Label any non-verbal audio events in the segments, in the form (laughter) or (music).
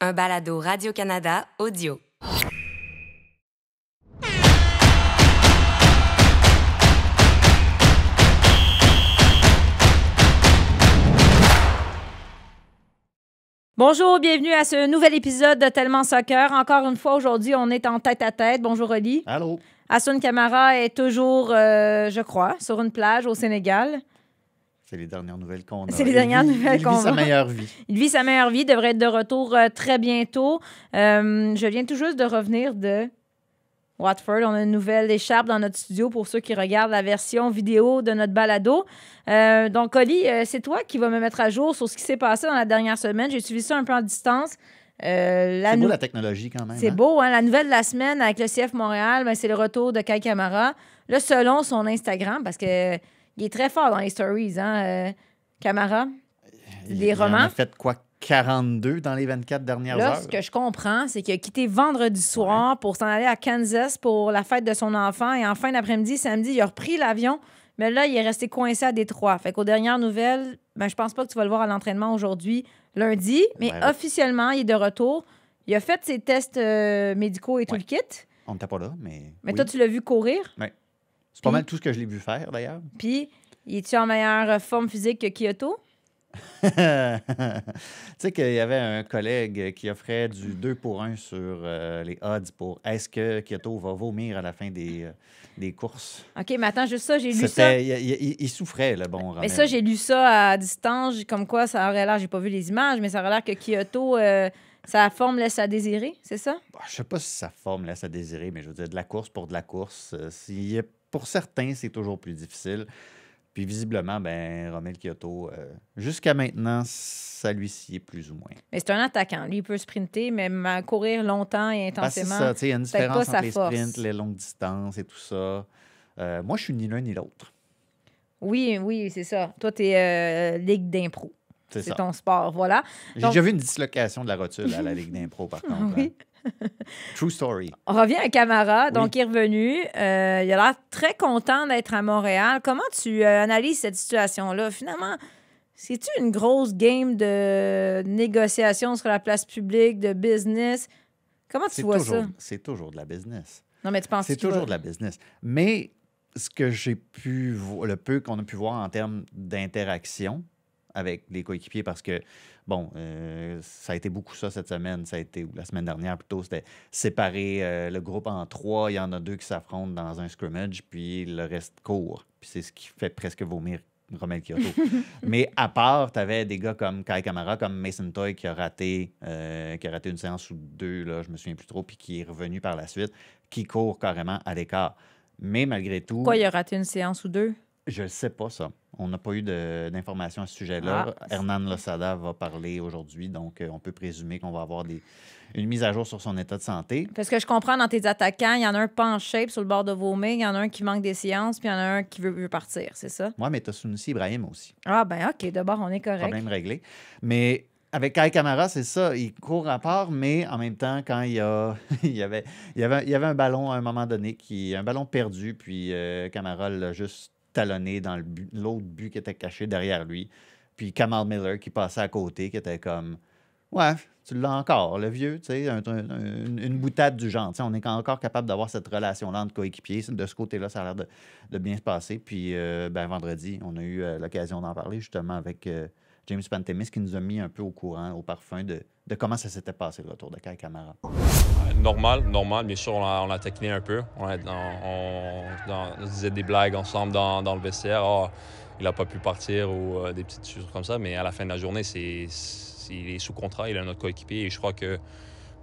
Un balado Radio-Canada audio. Bonjour, bienvenue à ce nouvel épisode de Tellement Soccer. Encore une fois, aujourd'hui, on est en tête à tête. Bonjour, Oli. Allô. Hassoun Kamara est toujours, euh, je crois, sur une plage au Sénégal. C'est les dernières nouvelles qu'on a. C'est les dernières il, nouvelles qu'on a. Il vit sa meilleure vie. (laughs) Il vit sa meilleure vie, devrait être de retour euh, très bientôt. Euh, je viens tout juste de revenir de Watford. On a une nouvelle écharpe dans notre studio pour ceux qui regardent la version vidéo de notre balado. Euh, donc, Oli, c'est toi qui vas me mettre à jour sur ce qui s'est passé dans la dernière semaine. J'ai suivi ça un peu en distance. c'est beau la technologie quand même. C'est hein? beau, hein? La nouvelle de la semaine avec le CF Montréal, ben, c'est le retour de Kai Camara. Là, selon son Instagram, parce que il est très fort dans les stories, hein, euh, Camara? Il, les romans. Il a fait quoi 42 dans les 24 dernières Là, Ce que je comprends, c'est qu'il a quitté vendredi soir pour s'en aller à Kansas pour la fête de son enfant. Et en fin d'après-midi, samedi, il a repris l'avion. Mais là, il est resté coincé à Détroit. Fait qu'aux dernières nouvelles, ben, je pense pas que tu vas le voir à l'entraînement aujourd'hui, lundi. Mais officiellement, il est de retour. Il a fait ses tests euh, médicaux et tout le kit. On n'était pas là, mais. Mais toi, tu l'as vu courir? Oui. C'est pas mal tout ce que je l'ai vu faire, d'ailleurs. Puis, es-tu en meilleure forme physique que Kyoto? (laughs) tu sais qu'il y avait un collègue qui offrait du 2 pour 1 sur euh, les odds pour est-ce que Kyoto va vomir à la fin des, euh, courses. OK, mais attends, juste ça, j'ai lu ça. Il, souffrait, le bon Mais ça, j'ai lu ça à distance, comme quoi ça aurait l'air, j'ai pas vu les images, mais ça aurait l'air que Kyoto, sa euh, forme laisse à désirer, c'est ça? Bah, je sais pas si sa forme laisse à désirer, mais je veux dire, de la course pour de la course, s'il pour certains, c'est toujours plus difficile. Puis visiblement, ben, Romel Kyoto, euh, jusqu'à maintenant, ça lui s'y est plus ou moins. Mais c'est un attaquant. Lui, il peut sprinter, mais courir longtemps et ben, intensément. c'est ça, il y a une différence entre les sprints, les longues distances et tout ça. Euh, moi, je suis ni l'un ni l'autre. Oui, oui, c'est ça. Toi, tu es euh, Ligue d'impro. C'est ton sport, voilà. J'ai déjà vu une dislocation de la rotule à la Ligue d'impro, par (laughs) contre. oui. Hein. (laughs) True story. On revient à Camara, donc il est revenu. Euh, il a l'air très content d'être à Montréal. Comment tu euh, analyses cette situation-là? Finalement, c'est-tu une grosse game de négociation sur la place publique, de business? Comment tu vois ça? C'est toujours de la business. Non, mais tu penses C'est toujours de la business. Mais ce que j'ai pu voir, le peu qu'on a pu voir en termes d'interaction, avec les coéquipiers parce que, bon, euh, ça a été beaucoup ça cette semaine, ça a été, ou la semaine dernière plutôt, c'était séparer euh, le groupe en trois, il y en a deux qui s'affrontent dans un scrimmage, puis le reste court. Puis c'est ce qui fait presque vomir Romain Kyoto. (laughs) Mais à part, tu avais des gars comme Kai Kamara, comme Mason Toy qui a raté, euh, qui a raté une séance ou deux, là, je me souviens plus trop, puis qui est revenu par la suite, qui court carrément à l'écart. Mais malgré tout. Pourquoi il a raté une séance ou deux? Je ne sais pas ça. On n'a pas eu d'informations à ce sujet-là. Ah, Hernan Losada va parler aujourd'hui, donc euh, on peut présumer qu'on va avoir une mise à jour sur son état de santé. Parce que je comprends, dans tes attaquants, il y en a un shape sur le bord de mains, il y en a un qui manque des sciences, puis il y en a un qui veut, partir, c'est ça? Oui, mais tu as aussi Ibrahim aussi. Ah, ben OK, d'abord, on est correct. Problème réglé. Mais avec Kai Kamara, c'est ça, il court à part, mais en même temps, quand il, y avait, un ballon à un moment donné, qui, un ballon perdu, puis euh, Kamara l'a juste talonné dans l'autre but, qui était caché derrière lui. Puis Kamal Miller qui passait à côté, qui était comme Ouais, tu l'as encore, le vieux, tu sais, une, boutade du genre. on est encore capable d'avoir cette relation-là entre coéquipiers. De ce côté-là, ça a l'air de, bien se passer. Puis euh, ben, vendredi, on a eu euh, l'occasion d'en parler justement avec euh, James Pantemis qui nous a mis un peu au courant, au parfum de de comment ça s'était passé, le retour de Kai Camara. Euh, normal, normal. Bien sûr, on a, taquiné un peu. On, a, disait des blagues ensemble dans, le vestiaire. Ah, il n'a pas pu partir ou euh, des petites choses comme ça. Mais à la fin de la journée, c'est, il est sous contrat, il est notre coéquipier. Et je crois que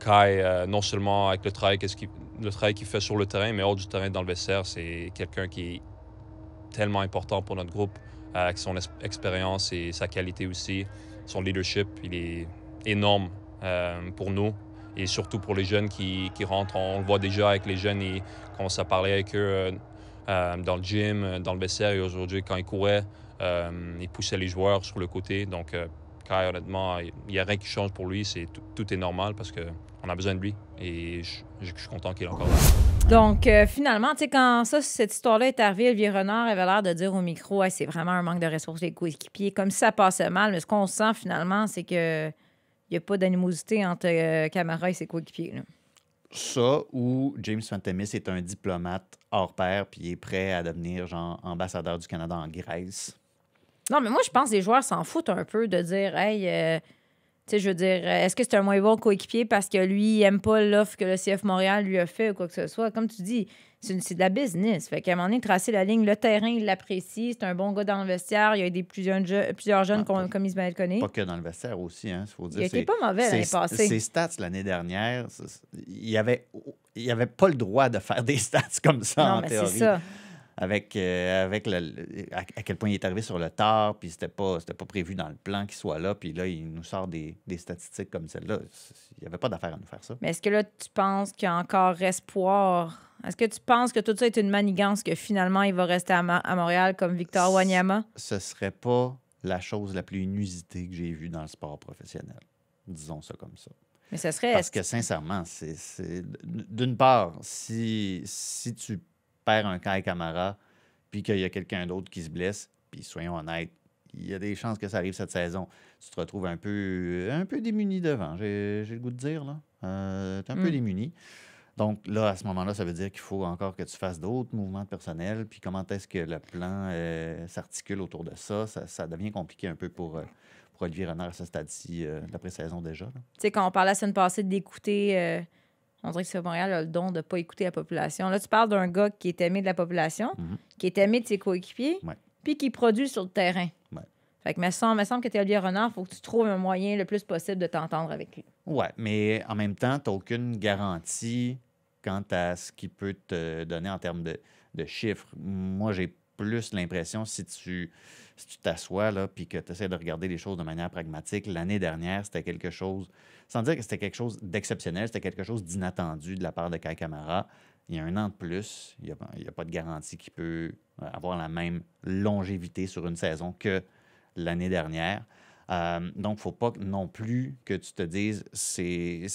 Kai, euh, non seulement avec le travail, qu'est-ce qu'il, le travail qu'il fait sur le terrain, mais hors du terrain dans le vestiaire, c'est quelqu'un qui est tellement important pour notre groupe avec son expérience et sa qualité aussi, son leadership. Il est, énorme euh, pour nous et surtout pour les jeunes qui, rentrent. On le voit déjà avec les jeunes et quand on s'est parlé avec eux euh, euh, dans le gym, dans le vestiaire et aujourd'hui quand ils couraient, ils poussaient les joueurs sur le côté. Donc, Kai, honnêtement, il n'y a rien qui change pour lui. C'est tout, est normal parce qu'on a besoin de lui. Et je, suis content qu'il est encore là. Donc, finalement, tu sais, quand ça, cette histoire-là est arrivée, vieux Renard avait l'air de dire au micro c'est vraiment un manque de ressources des coéquipiers, comme ça passait mal. Mais ce qu'on sent finalement, c'est que il n'y a pas d'animosité entre euh, Camara et ses coéquipiers. Ça, ou James Fantamis est un diplomate hors pair, puis il est prêt à devenir genre ambassadeur du Canada en Grèce. Non, mais moi, je pense que les joueurs s'en foutent un peu de dire, hey, euh, tu sais, je veux dire, euh, est-ce que c'est un moins bon coéquipier parce que lui, il aime pas l'offre que le CF Montréal lui a fait ou quoi que ce soit? Comme tu dis, c'est de la business. Fait qu'à un moment donné, tracer la ligne, le terrain, il l'apprécie. C'est un bon gars dans le vestiaire. Il y a des, plusieurs, plusieurs jeunes ah, comme, Ismaël connaît, Pas que dans le vestiaire aussi, hein, faut dire. Il pas mauvais l'année passée. Ses stats l'année dernière, il n'y avait, il avait pas le droit de faire des (laughs) stats comme ça en théorie. Avec, euh, avec le, à, quel point il est arrivé sur le tard, puis c'était pas, pas prévu dans le plan qu'il soit là, puis là, il nous sort des, des statistiques comme celle-là. Il n'y avait pas d'affaire à nous faire ça. Mais est-ce que là, tu penses qu'il y a encore espoir est-ce que tu penses que tout ça est une manigance, que finalement, il va rester à, Montréal comme Victor Wanyama? Ce serait pas la chose la plus inusitée que j'ai vue dans le sport professionnel. Disons ça comme ça. Mais ce serait. Parce que sincèrement, c'est. D'une part, si, si tu perds un cas Camara, puis qu'il y a quelqu'un d'autre qui se blesse, puis soyons honnêtes, il y a des chances que ça arrive cette saison. Tu te retrouves un peu, un peu démuni devant, j'ai le goût de dire. là. Euh, tu es un peu hmm. démuni. Donc là, à ce moment-là, ça veut dire qu'il faut encore que tu fasses d'autres mouvements personnels. Puis comment est-ce que le plan euh, s'articule autour de ça? ça? devient compliqué un peu pour, euh, pour Olivier Renard à ce stade-ci euh, saison déjà. Tu sais, quand on parlait la semaine passée d'écouter... On dirait que c'est Montréal a le don de ne pas écouter la population. Là, tu parles d'un gars qui est aimé de la population, mhm. qui est aimé de ses coéquipiers, puis qui produit sur le terrain. Fait que, me semble, me semble que tu es Olivier Renard, il faut que tu trouves un moyen le plus possible de t'entendre avec lui. Oui, mais en même temps, tu n'as aucune garantie quant à ce qu'il peut te donner en termes de, chiffres. Moi, j'ai plus l'impression, si tu si tu t'assois là, puis que tu essaies de regarder les choses de manière pragmatique, l'année dernière, c'était quelque chose, sans dire que c'était quelque chose d'exceptionnel, c'était quelque chose d'inattendu de la part de Kai Kamara. Il y a un an de plus, il n'y a, pas de garantie qu'il peut avoir la même longévité sur une saison que l'année dernière. Euh, donc, il ne faut pas non plus que tu te dises c'est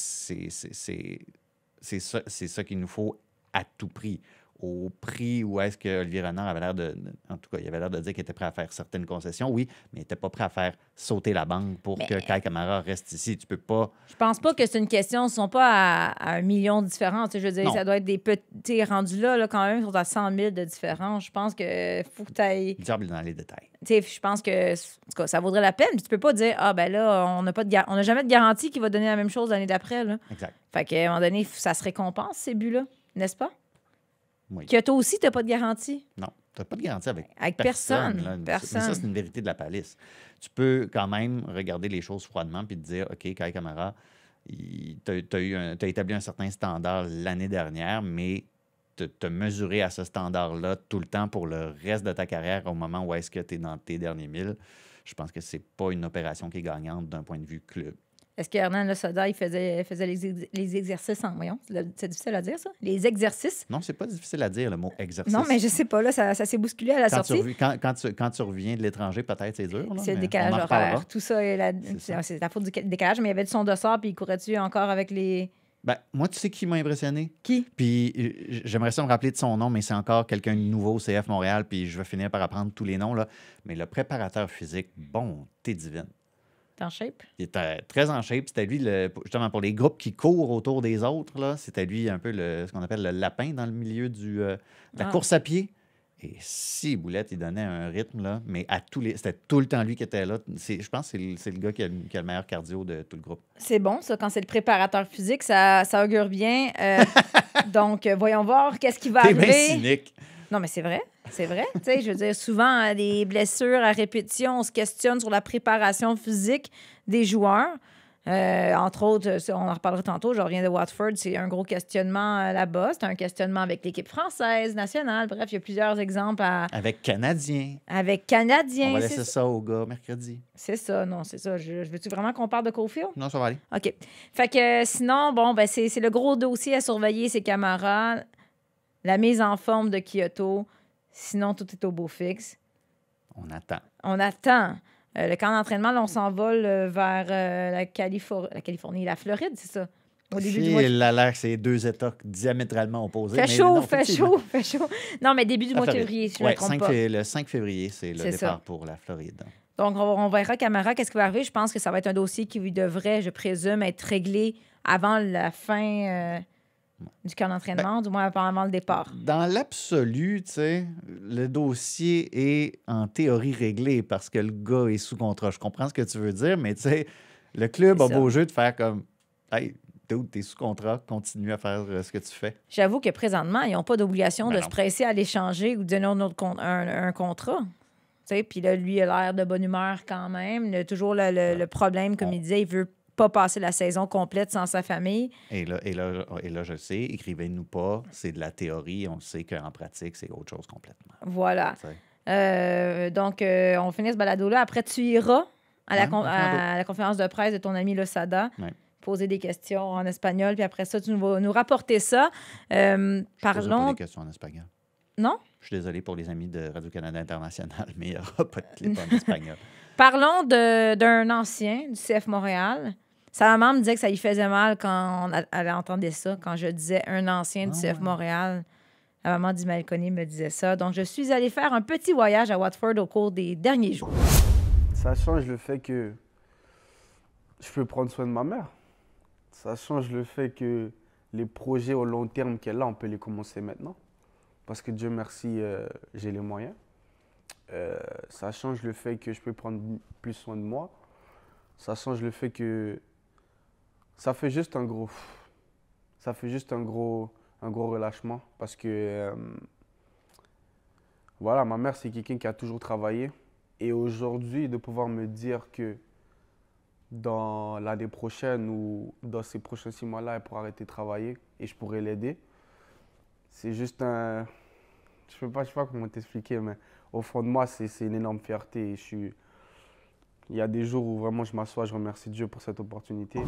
c'est ça, ça qu'il nous faut à tout prix au prix ou est-ce que Olivier Renard avait l'air de. En tout cas, il avait l'air de dire qu'il était prêt à faire certaines concessions, oui, mais il n'était pas prêt à faire sauter la banque pour que euh, Kai Camara reste ici. Tu peux pas. Je pense pas que c'est une question. Ils ne sont pas à, un million de différence. Je veux dire, ça doit être des petits rendus là, quand même, ils sont à 100 000 de différence. Je pense que faut que tu dans les détails. je pense que en tout cas, ça vaudrait la peine. Tu tu peux pas dire, ah, ben là, on n'a pas on n'a jamais de garantie qu'il va donner la même chose l'année d'après. Exact. Fait qu'à un moment donné, ça se récompense, ces buts-là, n'est-ce pas? Que toi aussi, tu n'as pas de garantie. Non, tu n'as pas de garantie avec, personne. Personne, ça, c'est une vérité de la palice. Tu peux quand même regarder les choses froidement puis te dire OK, Kai Kamara, tu as, établi un certain standard l'année dernière, mais te, mesurer à ce standard-là tout le temps pour le reste de ta carrière au moment où est-ce que tu es dans tes derniers milles, je pense que c'est pas une opération qui est gagnante d'un point de vue club. Est-ce que Le Soda, il faisait, les, exercices en. Voyons, c'est difficile à dire, ça? Les exercices? Non, c'est pas difficile à dire, le mot exercice. Non, mais je sais pas, là, ça, s'est bousculé à la sortie. quand, tu, reviens de l'étranger, peut-être, c'est dur. C'est le décalage horaire. Tout ça, c'est la faute du décalage, mais il y avait du son de sort, puis il courait-tu encore avec les. Ben, moi, tu sais qui m'a impressionné? Qui? Puis euh, j'aimerais ça me rappeler de son nom, mais c'est encore quelqu'un de nouveau au CF Montréal, puis je vais finir par apprendre tous les noms, là. Mais le préparateur physique, bon, t'es divine en shape. Il était euh, très en shape. C'était lui, justement, pour les groupes qui courent autour des autres, là, c'était lui un peu le, ce qu'on appelle le lapin dans le milieu du, euh, de la ah. course à pied. Et si Boulette, il donnait un rythme, là, mais à tous les. C'était tout le temps lui qui était là. je pense que c'est le, gars qui a, le meilleur cardio de tout le groupe. C'est bon, ça, quand c'est le préparateur physique, ça, ça augure bien. Euh, (laughs) donc, voyons voir qu'est-ce qui va arriver. Bien cynique. Non, mais c'est vrai. C'est vrai. je veux dire, souvent, les euh, blessures à répétition, on se questionne sur la préparation physique des joueurs. Euh, entre autres, euh, on en reparlera tantôt, je reviens de Watford, c'est un gros questionnement là-bas. C'est un questionnement avec l'équipe française, nationale. Bref, il y a plusieurs exemples Avec Canadiens. Avec Canadiens. On va laisser ça, au gars mercredi. C'est ça, non, c'est ça. Je, veux-tu vraiment qu'on parle de Cofield? Non, ça va aller. OK. Fait que sinon, bon, ben, c'est le gros dossier à surveiller, c'est camarades la mise en forme de Kyoto. Sinon, tout est au beau fixe. On attend. On attend. Euh, le camp d'entraînement, là, on s'envole euh, vers euh, la, Californie, la Californie, la Floride, c'est ça? Au début du mois a l'air c'est deux États diamétralement opposés. Fait chaud, non, fait chaud, fait chaud. Non, mais début du mois de février, je ne me trompe Le 5 février, c'est le départ pour la Floride. Donc, on, on verra, Camara, qu'est-ce qui va arriver. Je pense que ça va être un dossier qui devrait, je présume, être réglé avant la fin du cas d'entraînement, ben, du moins apparemment le départ. Dans l'absolu, tu sais, le dossier est en théorie réglé parce que le gars est sous contrat. Je comprends ce que tu veux dire, mais tu sais, le club a beau jeu de faire comme Hey, t'es sous contrat, continue à faire euh, ce que tu fais. J'avoue que présentement, ils n'ont pas d'obligation de ben se presser à l'échanger ou de donner un, autre un, contrat. Puis là, lui, il a l'air de bonne humeur quand même. toujours le, problème, comme il disait, il veut pas passer la saison complète sans sa famille. Et là, et là, et là je sais, écrivez-nous pas, c'est de la théorie, on sait qu'en pratique, c'est autre chose complètement. Voilà. Euh, donc, euh, on finit ce balado-là. Après, tu iras à, la, conférence de presse de ton ami le Sada, Poser des questions en espagnol, puis après ça, tu vas nous rapporter ça. Euh, je parlons. Pas des questions en espagnol. Non? Je suis désolé pour les amis de Radio-Canada International, (laughs) mais il n'y aura pas de clip en (laughs) espagnol. Parlons d'un ancien du CF Montréal sa maman me disait que ça lui faisait mal quand on, elle entendait ça, quand je disais un ancien du ah, CF Montréal. La maman du Malconie me disait ça. Donc, je suis allée faire un petit voyage à Watford au cours des derniers jours. Ça change le fait que je peux prendre soin de ma mère. Ça change le fait que les projets au long terme qu'elle a, on peut les commencer maintenant. Parce que Dieu merci, euh, j'ai les moyens. Euh, ça change le fait que je peux prendre plus soin de moi. Ça change le fait que ça fait juste un gros. Ça fait juste un gros, un gros relâchement parce que. Euh, voilà, ma mère, c'est quelqu'un qui a toujours travaillé. Et aujourd'hui, de pouvoir me dire que dans l'année prochaine ou dans ces prochains six mois-là, elle pourra arrêter de travailler et je pourrai l'aider, c'est juste un. Je ne sais, pas comment t'expliquer, mais au fond de moi, c'est une énorme fierté. Il y a des jours où vraiment je m'assois, je remercie Dieu pour cette opportunité.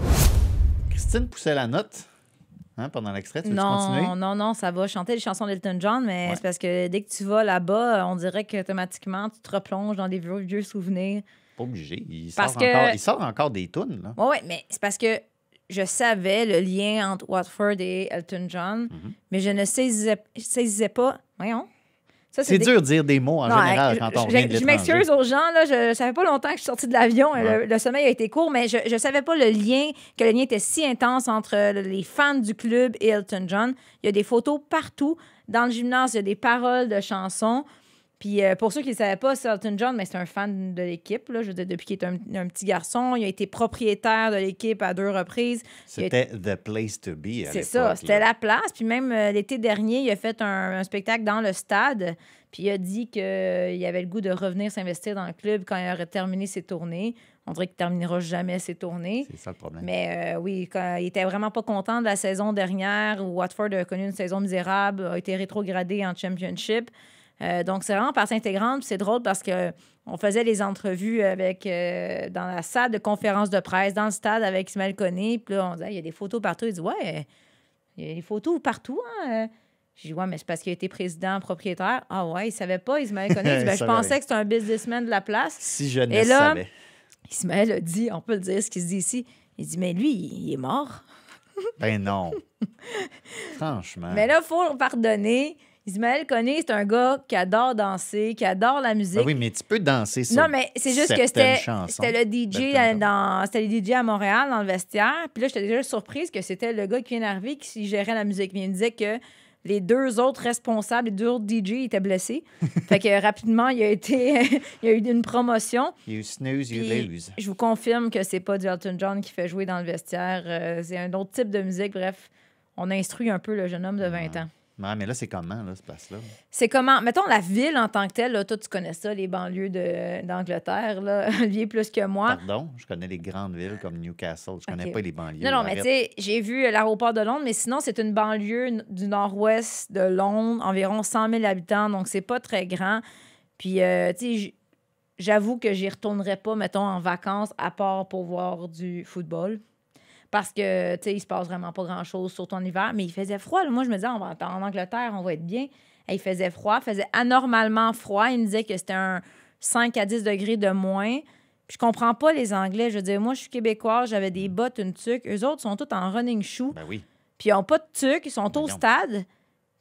Christine poussait la note. Hein, pendant l'extrait, tu veux non, Non, non, ça va. chanter les chansons d'Elton John, mais c'est parce que dès que tu vas là-bas, on dirait qu'automatiquement, tu te replonges dans des vieux, souvenirs. Pas obligé. Il, sort, encore, il sort encore des tunes. Oui, mais c'est parce que je savais le lien entre Watford et Elton John, mhm. mais je ne saisissais, saisissais pas. Voyons, c'est dur de dire des mots en général euh, quand on vient de Je m'excuse aux gens, là, je ne savais pas longtemps que je suis sortie de l'avion, le, le, sommeil a été court, mais je ne savais pas le lien, que le lien était si intense entre euh, les fans du club et Elton John. Il y a des photos partout. Dans le gymnase, il y a des paroles de chansons. Puis euh, pour ceux qui ne le savaient pas, Elton John, mais c'est un fan de l'équipe. Je depuis qu'il est un, petit garçon, il a été propriétaire de l'équipe à deux reprises. C'était the place to be. C'est ça, c'était la place. Puis même euh, l'été dernier, il a fait un, spectacle dans le stade. Puis il a dit qu'il euh, avait le goût de revenir s'investir dans le club quand il aurait terminé ses tournées. On dirait qu'il terminera jamais ses tournées. C'est ça le problème. Mais oui, il était vraiment pas content de la saison dernière où Watford a connu une saison misérable, a été rétrogradé en championship. Euh, donc, c'est vraiment partie intégrante. C'est drôle parce que on faisait les entrevues avec euh, dans la salle de conférence de presse, dans le stade avec Ismaël conné Puis là, on disait, il y a des photos partout. Il dit, ouais, il y a des photos partout. Hein? J'ai dis, ouais, mais c'est parce qu'il a été président, propriétaire. Ah ouais, il savait pas, Ismaël Koné. Il (laughs) ben, je pensais que c'était un businessman de la place. Si je ne Et là, savais. Ismaël a dit, on peut le dire, ce qu'il se dit ici. Il dit, mais lui, il est mort. ben non. (laughs) Franchement. Mais là, il faut pardonner Ismaël connaît c'est un gars qui adore danser, qui adore la ben musique. oui, mais tu peux danser Non, mais c'est juste que c'était le DJ à, dans DJ à Montréal dans le vestiaire. Puis là, j'étais déjà surprise que c'était le gars qui vient d'arriver qui gérait la musique. il me disait que les deux autres responsables, les deux autres DJ étaient blessés. (laughs) fait que rapidement, il a été (laughs) il a eu une promotion. You snooze, you lose. Je vous confirme que c'est pas du John qui fait jouer dans le vestiaire, euh, c'est un autre type de musique. Bref, on instruit un peu le jeune homme de 20 ah. ans mais là, c'est comment, là, ce place-là? C'est comment? Mettons, la ville en tant que telle, là, toi, tu connais ça, les banlieues d'Angleterre, là, (laughs) liées plus que moi. Pardon? Je connais les grandes villes comme Newcastle. Je connais pas les banlieues. Non, non, mais tu sais, j'ai vu l'aéroport de Londres, mais sinon, c'est une banlieue du nord-ouest de Londres, environ 100 000 habitants, donc c'est pas très grand. Puis, euh, tu sais, j'avoue que j'y retournerai pas, mettons, en vacances, à part pour voir du football parce que, tu il se passe vraiment pas grand-chose, sur ton hiver. Mais il faisait froid. Moi, je me disais, on va, en Angleterre, on va être bien. Et il faisait froid, faisait anormalement froid. Il me disait que c'était un 5 à 10 degrés de moins. Puis je comprends pas les Anglais. Je veux dire, moi, je suis québécois, j'avais des bottes, une tuque. Eux autres sont tous en running shoe. Ben oui. Puis ils n'ont pas de tuque, ils sont ben au stade.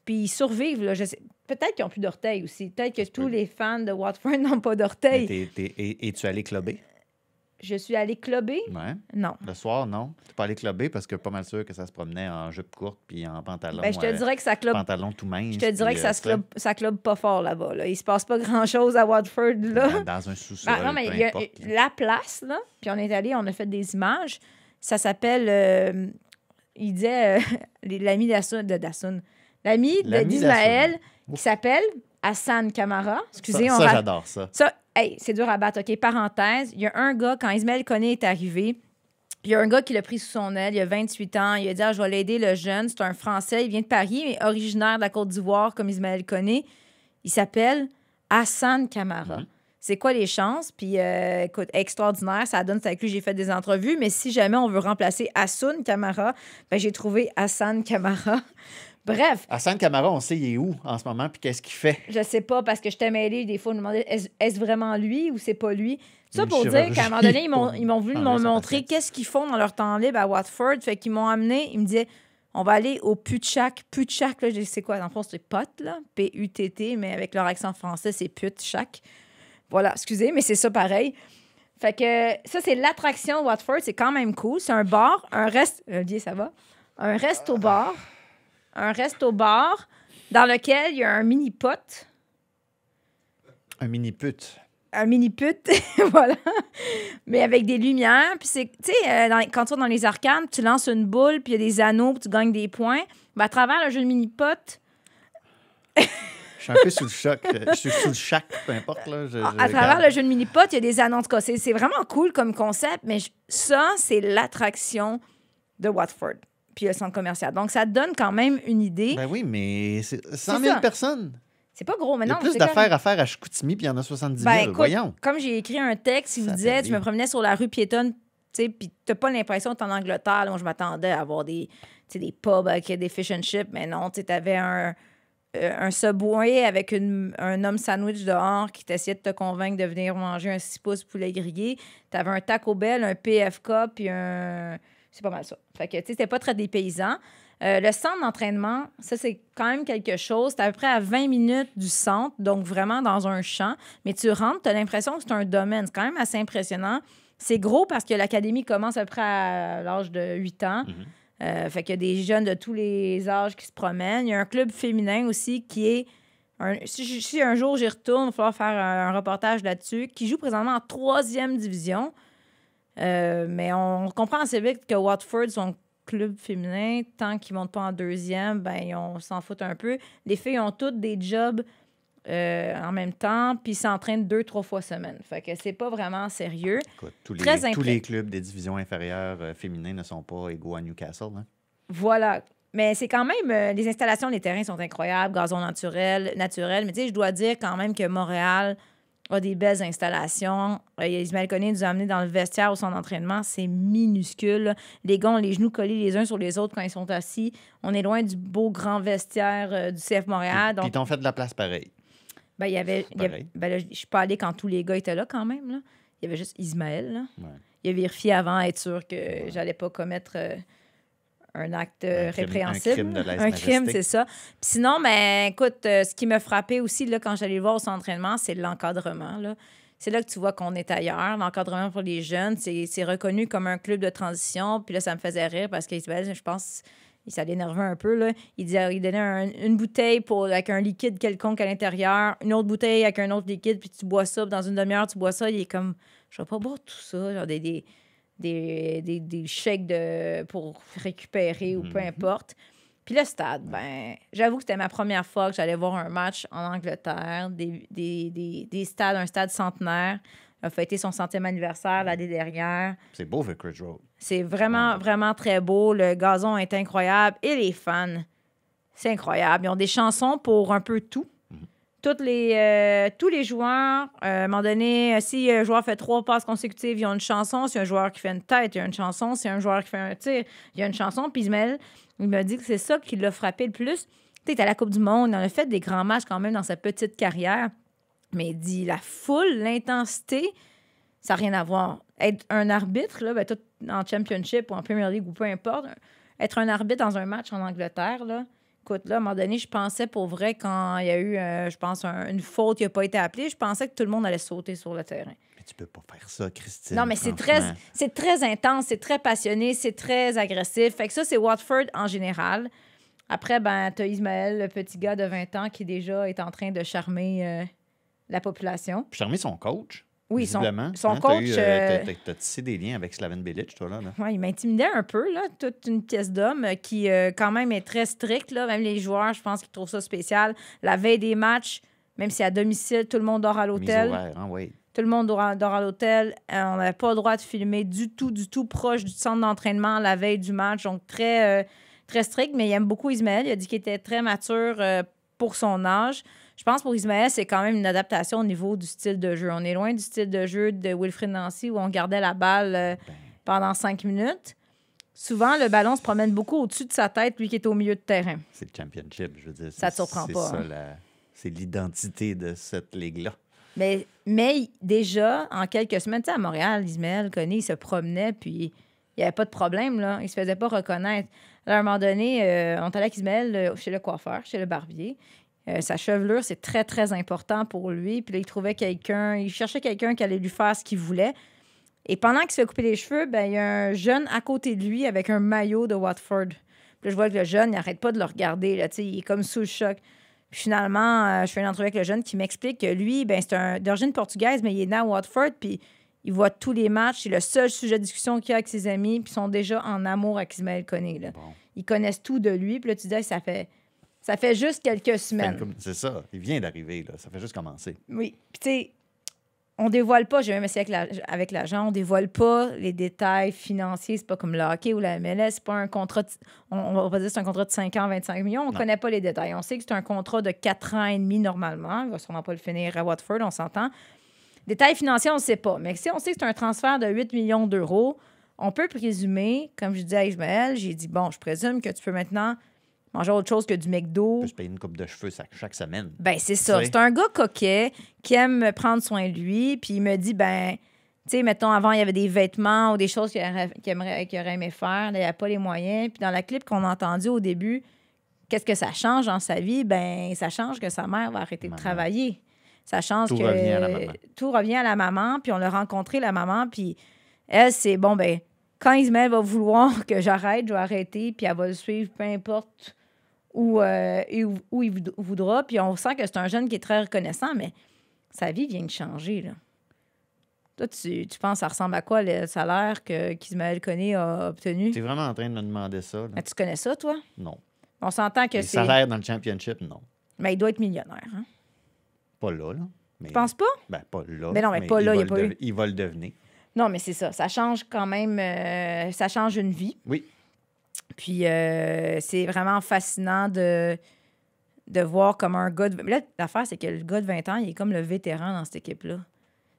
Puis ils survivent. Je sais... Peut-être qu'ils n'ont plus d'orteils aussi. Peut-être que tous les fans de Watford (laughs) n'ont pas d'orteils. Et, tu tu allé clubber? Je suis allée clubber? Non. Le soir, non. Tu pas allée clubber parce que pas mal sûr que ça se promenait en jupe courte puis en pantalon. Ben, je te euh, dirais que ça club. tout Je te dirais que euh, ça, club, pas fort là-bas. Là. Il se passe pas grand-chose à Watford. Dans un sous-sol. Ah, mais la place, là. Puis on est allé, on a fait des images. Ça s'appelle. Euh, il disait (laughs) l'ami de L'ami d'Ismaël qui s'appelle Hassan Kamara. Excusez, ça, on ça, j'adore Ça, Hey, c'est dur à battre. OK, parenthèse, il y a un gars, quand Ismaël Koné est arrivé, il y a un gars qui l'a pris sous son aile, il a 28 ans, il a dit ah, Je vais l'aider, le jeune. C'est un Français, il vient de Paris, mais originaire de la Côte d'Ivoire, comme Ismaël Koné. Il s'appelle Hassan Kamara. Mhm. C'est quoi les chances? Puis, euh, écoute, extraordinaire, ça donne, ça. avec lui j'ai fait des entrevues, mais si jamais on veut remplacer Hassan Kamara, ben, j'ai trouvé Hassan Kamara. Bref. à sainte Camara, on sait il est où en ce moment, puis qu'est-ce qu'il fait. Je sais pas, parce que je t'ai mêlé des fois, on me demandait est-ce vraiment lui ou c'est pas lui? Ça pour dire qu'à un moment donné, (laughs) ils m'ont voulu ah, me montrer qu'est-ce qu'ils font dans leur temps libre à Watford. Fait qu'ils m'ont amené, ils me disaient on va aller au Putchak. Putchak, là, je sais quoi, En le c'est Pot, là. P-U-T-T, mais avec leur accent français, c'est Putchak. Voilà, excusez, mais c'est ça pareil. Fait que ça, c'est l'attraction Watford. C'est quand même cool. C'est un bar, un reste. Olivier, ça va? Un resto-bar. Ah un resto-bar dans lequel il y a un mini-pot. Un mini put. Un mini put, (laughs) voilà. Mais avec des lumières. Puis c'est, tu sais, euh, quand tu es dans les arcanes, tu lances une boule, puis il y a des anneaux, puis tu gagnes des points. à travers le jeu de mini-pot. Je suis un peu sous le choc. Je suis sous le choc, peu importe. à travers le jeu de mini-pot, il y a des annonces. C'est, c'est vraiment cool comme concept, mais ça, c'est l'attraction de Watford puis le centre commercial. Donc, ça donne quand même une idée. Ben oui, mais c'est 100 000 personnes. C'est pas gros, mais non. Il y a plus d'affaires à faire à Chicoutimi, puis il y en a 70 000. Ben, Voyons. Comme j'ai écrit un texte, il me disait, je me promenais sur la rue piétonne, tu sais, puis t'as pas l'impression que t'es en Angleterre. où je m'attendais à avoir des, des pubs avec des fish and chips, mais non, tu avais un, euh, un subway avec un homme sandwich dehors qui t'essayait de te convaincre de venir manger un 6 pouces poulet grillé. T'avais un taco bell, un PFK, puis un c'est pas mal ça. Fait que, tu sais, c'était pas très dépaysant. Euh, le centre d'entraînement, ça, c'est quand même quelque chose. T'es à peu près à 20 minutes du centre, donc vraiment dans un champ. Mais tu rentres, t'as l'impression que c'est un domaine. C'est quand même assez impressionnant. C'est gros parce que l'académie commence à peu près à l'âge de 8 ans. Mhm. Euh, fait qu'il y a des jeunes de tous les âges qui se promènent. Il y a un club féminin aussi qui est un, si, un jour j'y retourne, il va falloir faire un, un reportage là-dessus, qui joue présentement en troisième division. Euh, mais on comprend assez vite que Watford sont club féminin, tant qu'ils montent pas en deuxième, ben on s'en fout un peu. Les filles ont toutes des jobs euh, en même temps, puis s'entraînent deux, trois fois semaine. Fait que c'est pas vraiment sérieux. tous, les, tous les clubs des divisions inférieures euh, féminines ne sont pas égaux à Newcastle. Hein. Voilà. Mais c'est quand même, les installations, les terrains sont incroyables, gazon naturel, naturel. Mais tu sais, je dois dire quand même que Montréal, a des belles installations. Euh, Ismaël connaît nous a amené dans le vestiaire au son entraînement, C'est minuscule. Les gars ont les genoux collés les uns sur les autres quand ils sont assis. On est loin du beau grand vestiaire euh, du CF Montréal. Ils fait de la place pareil. Ben, il y avait. Ben je suis pas allée quand tous les gars étaient là quand même. Il y avait juste Ismaël. Là. Il a vérifié avant être sûr que j'allais pas commettre. Euh, un acte répréhensible. un crime, c'est ça. Puis sinon, ben, écoute, euh, ce qui me frappait aussi là, quand j'allais le voir au centre c'est l'encadrement. Là. C'est là que tu vois qu'on est ailleurs. L'encadrement pour les jeunes, c'est, reconnu comme un club de transition. Puis là, ça me faisait rire parce que ben, je pense il ça l'énervait un peu. Là. Il, disait, il donnait une bouteille pour, avec un liquide quelconque à l'intérieur, une autre bouteille avec un autre liquide, puis tu bois ça, puis dans une demi-heure, tu bois ça. Il est comme, je vais pas boire tout ça. Genre des des, des, des chèques de, pour récupérer ou peu mhm. importe. Puis le stade, ben, j'avoue que c'était ma première fois que j'allais voir un match en Angleterre, des, stades, un stade centenaire. Il a fêté son centième anniversaire l'année dernière. C'est beau, Vicarage Road. C'est vraiment, vraiment très beau. Le gazon est incroyable et les fans, c'est incroyable. Ils ont des chansons pour un peu tout. Toutes les, euh, tous les joueurs, euh, à un moment donné, euh, si un joueur fait trois passes consécutives, il y a une chanson. Si un joueur qui fait une tête, il y a une chanson. Si un joueur qui fait un tir, il y a une chanson. Puis il m'a dit que c'est ça qui l'a frappé le plus. Tu sais, à la Coupe du Monde, on a fait des grands matchs quand même dans sa petite carrière. Mais il dit la foule, l'intensité, ça n'a rien à voir. Être un arbitre, là, ben, en championship ou en Premier League ou peu importe, être un arbitre dans un match en Angleterre, là, Écoute, là, à un moment donné, je pensais pour vrai, quand il y a eu, euh, je pense, une faute qui n'a pas été appelée, je pensais que tout le monde allait sauter sur le terrain. Mais tu peux pas faire ça, Christine. Non, mais c'est très, c'est très intense, c'est très passionné, c'est très agressif. Fait que ça, c'est Watford en général. Après, ben, as Ismaël, le petit gars de 20 ans qui déjà est en train de charmer euh, la population. Charmer son coach. Oui, son, hein, coach. Euh, euh, t'as tissé des liens avec Slaven Bilic, toi, là. Oui, il m'intimidait un peu, là. Toute une pièce d'homme euh, qui, quand même, est très stricte, là. Même les joueurs, je pense qu'ils trouvent ça spécial. La veille des matchs, même si à domicile, tout le monde dort à l'hôtel. Hein, oui. Tout le monde dort à, l'hôtel. on n'avait pas le droit de filmer du tout, du tout proche du centre d'entraînement la veille du match. Donc, très, très strict, mais il aime beaucoup Ismaël. Il a dit qu'il était très mature pour son âge je pense pour Ismaël, c'est quand même une adaptation au niveau du style de jeu. On est loin du style de jeu de Wilfrid Nancy où on gardait la balle euh, ben. pendant cinq minutes. Souvent, le ballon se promène beaucoup au-dessus de sa tête, lui qui est au milieu de terrain. C'est le championship, je veux dire. Ça ne te surprend pas. Hein? C'est l'identité de cette ligue-là. Mais, mais déjà, en quelques semaines, à Montréal, Ismaël connaît, il se promenait, puis il n'y avait pas de problème, là. Il se faisait pas reconnaître. à un moment donné, euh, on allait allé avec Ismaël euh, chez le coiffeur, chez le barbier. Euh, sa chevelure, c'est très, très important pour lui. Puis là, il trouvait quelqu'un, il cherchait quelqu'un qui allait lui faire ce qu'il voulait. Et pendant qu'il se fait couper les cheveux, ben, il y a un jeune à côté de lui avec un maillot de Watford. Puis là, je vois que le jeune, il n'arrête pas de le regarder. Là, il est comme sous le choc. Puis finalement, euh, je fais une entrevue avec le jeune qui m'explique que lui, ben, c'est un, d'origine portugaise, mais il est né à Watford. Puis il voit tous les matchs. C'est le seul sujet de discussion qu'il a avec ses amis. Puis ils sont déjà en amour avec Ismaël connaît Ils connaissent tout de lui. Puis là, tu dis, ça fait ça fait juste quelques semaines. C'est ça. Il vient d'arriver, là. Ça fait juste commencer. Oui. Puis, tu sais, on dévoile pas, j'ai même essayé avec l'agent, on dévoile pas les détails financiers. C'est pas comme le hockey ou la MLS, c'est pas un contrat, on, va dire c'est un contrat de 5 ans, 25 millions. On connaît pas les détails. On sait que c'est un contrat de 4 ans et demi normalement. Il va sûrement pas le finir à Watford, on s'entend. Détails financiers, on ne sait pas. Mais si on sait que c'est un transfert de 8 millions d'euros, on peut présumer, comme je disais à Ismaël, j'ai dit, bon, je présume que tu peux maintenant manger autre chose que du McDo. Je paye une coupe de cheveux chaque semaine. Ben, c'est ça. C'est un gars coquet qui aime prendre soin de lui, puis il me dit, ben, tu sais, mettons, avant, il y avait des vêtements ou des choses qu'il aurait, aimerait, aimé faire, il n'y a pas les moyens. Puis dans la clip qu'on a entendu au début, qu'est-ce que ça change dans sa vie? Ben, ça change que sa mère va arrêter de travailler. Ça change que tout revient à la maman, puis on l'a rencontré, la maman, puis elle, c'est bon, ben, quand Ismaël va vouloir (laughs) que j'arrête, je vais arrêter, puis elle va le suivre, peu importe où, euh, où, il voudra. Puis on sent que c'est un jeune qui est très reconnaissant, mais sa vie vient de changer. Là. Toi, tu, penses, ça ressemble à quoi le salaire que qu'Ismaël Koné a obtenu? Tu es vraiment en train de me demander ça. Mais tu connais ça, toi? Non. On s'entend que c'est. salaire dans le championship, non. Mais il doit être millionnaire. Hein? Pas là, là. Mais... Tu penses pas? Ben, pas là. Mais non, mais, pas là, il, va pas il va le devenir. Non, mais c'est ça. Ça change quand même. Euh, ça change une vie. Oui. Puis euh, c'est vraiment fascinant de, de voir comme un gars de. Là, l'affaire, c'est que le gars de 20 ans, il est comme le vétéran dans cette équipe-là.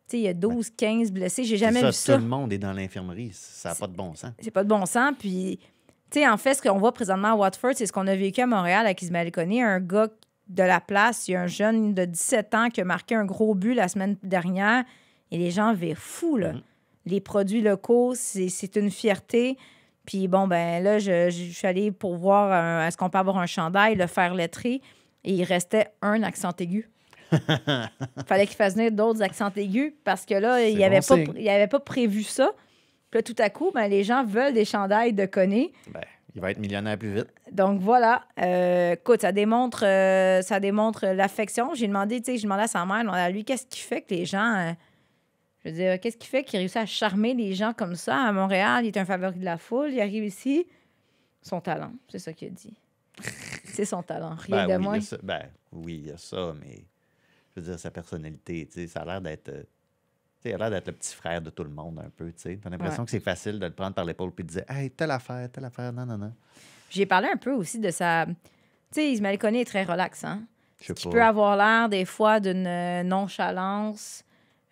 Tu sais, il y a 12, 15 ben, blessés. J'ai jamais vu ça. Tout le monde est dans l'infirmerie. Ça n'a pas de bon sens. C'est pas de bon sens. Puis, tu sais, en fait, ce qu'on voit présentement à Watford, c'est ce qu'on a vécu à Montréal avec Ismaël Koné, un gars de la place. Il y a un jeune de 17 ans qui a marqué un gros but la semaine dernière. Et les gens virent fous, là. Mm-hmm. Les produits locaux, c'est une fierté. Puis bon, ben là, je, suis allée pour voir est-ce qu'on peut avoir un chandail, le faire lettrer. Et il restait un accent aigu. (laughs) fallait qu'il fasse venir d'autres accents aigus parce que là, il n'avait pas, il avait pas prévu ça. Puis là, tout à coup, ben, les gens veulent des chandails de Coné. Ben, il va être millionnaire plus vite. Donc voilà. Euh, écoute, ça démontre, euh, ça démontre l'affection. J'ai demandé, tu sais, je demandé à sa mère, à lui, qu'est-ce qui fait que les gens. Euh, je veux dire, euh, qu'est-ce qui fait qu'il réussit à charmer les gens comme ça à Montréal? Il est un favori de la foule. Il arrive ici. Son talent, c'est ça qu'il a dit. (laughs) c'est son talent, rien ben de oui, moins. Ben oui, il y a ça, mais je veux dire, sa personnalité, tu ça a l'air d'être. Euh, sais, il a l'air d'être le petit frère de tout le monde un peu. Tu l'impression que c'est facile de le prendre par l'épaule puis de dire Hey, telle affaire, telle affaire, non, non, non. J'ai parlé un peu aussi de sa. Tu sais, Ismaël Koné est très relaxant. Hein? Qui peut avoir l'air des fois d'une euh, nonchalance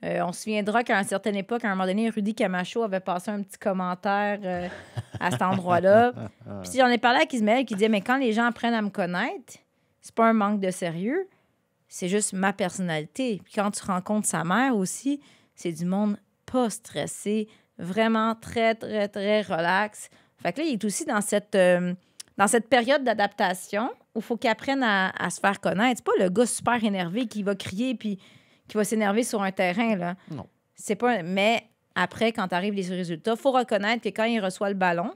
euh, on se souviendra qu'à une certaine époque, à un moment donné, Rudy Camacho avait passé un petit commentaire euh, à cet endroit-là. (laughs) Puis j'en ai parlé à Kismel, qui disait Mais quand les gens apprennent à me connaître, c'est pas un manque de sérieux, c'est juste ma personnalité. Puis quand tu rencontres sa mère aussi, c'est du monde pas stressé, vraiment très, très, très relax. Fait que là, il est aussi dans cette, euh, dans cette période d'adaptation où il faut qu'il apprenne à, à se faire connaître. C'est pas le gars super énervé qui va crier puis qui va s'énerver sur un terrain. Là. Non. C'est pas. Mais après, quand arrivent les résultats, il faut reconnaître que quand il reçoit le ballon,